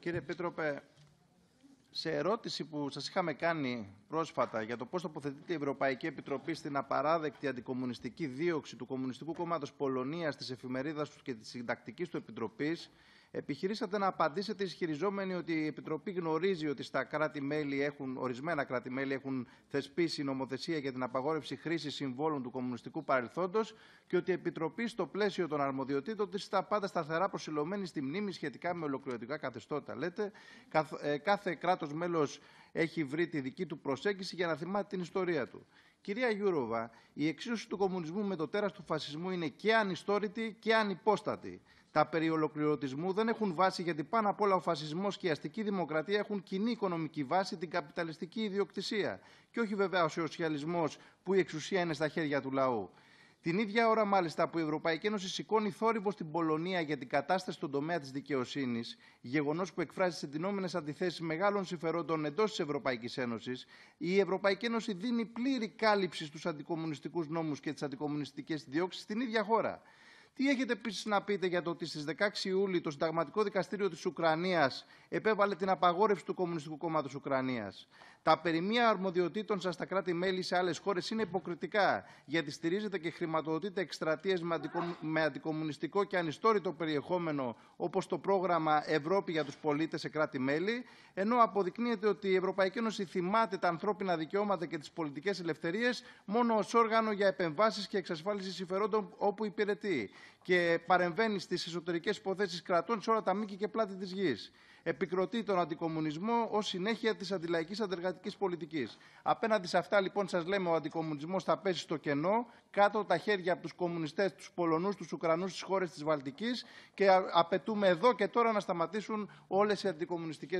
Κύριε Επίτροπε, σε ερώτηση που σας είχαμε κάνει πρόσφατα για το πώς τοποθετείται η Ευρωπαϊκή Επιτροπή στην απαράδεκτη αντικομμουνιστική δίωξη του Κομμουνιστικού Κόμματος Πολωνίας, της εφημερίδας τους και της συντακτικής του Επιτροπής, Επιχειρήσατε να απαντήσετε ισχυριζόμενοι ότι η Επιτροπή γνωρίζει ότι στα κράτη-μέλη έχουν, ορισμένα κράτη-μέλη έχουν θεσπίσει νομοθεσία για την απαγόρευση χρήσης συμβόλων του κομμουνιστικού παρελθόντος και ότι η Επιτροπή στο πλαίσιο των αρμοδιοτήτων της ήταν πάντα σταθερά προσιλωμένη στη μνήμη σχετικά με ολοκληρωτικά καθεστώτα, λέτε. Ε, κάθε κράτος μέλος έχει βρει τη δική του προσέγγιση για να θυμάται την ιστορία του. Κυρία Γιούροβα, η εξίσωση του κομμουνισμού με το τέρας του φασισμού είναι και ανιστόρητη και ανυπόστατη. Τα περί ολοκληρωτισμού δεν έχουν βάση γιατί πάνω απ' όλα ο φασισμός και η αστική δημοκρατία έχουν κοινή οικονομική βάση την καπιταλιστική ιδιοκτησία. Και όχι βέβαια ο σοσιαλισμός που η εξουσία είναι στα χέρια του λαού. Την ίδια ώρα, μάλιστα, που η Ευρωπαϊκή Ένωση σηκώνει θόρυβο στην Πολωνία για την κατάσταση στον τομέα της δικαιοσύνης, γεγονός που εκφράζει τι εντυνόμενε αντιθέσεις μεγάλων συμφερόντων εντός της Ευρωπαϊκής Ένωσης, η Ευρωπαϊκή Ένωση δίνει πλήρη κάλυψη στους αντικομουνιστικούς νόμους και τις αντικομουνιστικές διώξεις στην ίδια χώρα. Τι έχετε επίσης να πείτε για το ότι στις 16 Ιούλη το Συνταγματικό Δικαστήριο της Ουκρανίας επέβαλε την απαγόρευση του Κομμουνιστικού Κόμματος Ουκρανίας. Τα περιμία αρμοδιοτήτων σας στα κράτη-μέλη σε άλλες χώρες είναι υποκριτικά, γιατί στηρίζετε και χρηματοδοτείτε εκστρατείες με, αντικομ... αντικομουνιστικό και ανιστόρητο περιεχόμενο, όπως το πρόγραμμα Ευρώπη για τους πολίτες σε κράτη-μέλη, ενώ αποδεικνύεται ότι η Ευρωπαϊκή Ένωση θυμάται τα ανθρώπινα δικαιώματα και τις πολιτικές ελευθερίες μόνο ως όργανο για επεμβάσεις και εξασφάλιση συμφερόντων όπου υπηρετεί και παρεμβαίνει στις εσωτερικές υποθέσεις κρατών σε όλα τα μήκη και πλάτη της γης. Επικροτεί τον αντικομουνισμό ως συνέχεια της αντιλαϊκής αντεργατικής πολιτικής. Απέναντι σε αυτά, λοιπόν, σας λέμε, ο αντικομουνισμός θα πέσει στο κενό, κάτω τα χέρια από τους κομμουνιστές, τους Πολωνούς, τους Ουκρανούς, τις χώρες της Βαλτικής και απαιτούμε εδώ και τώρα να σταματήσουν όλες οι αντικομουνιστικές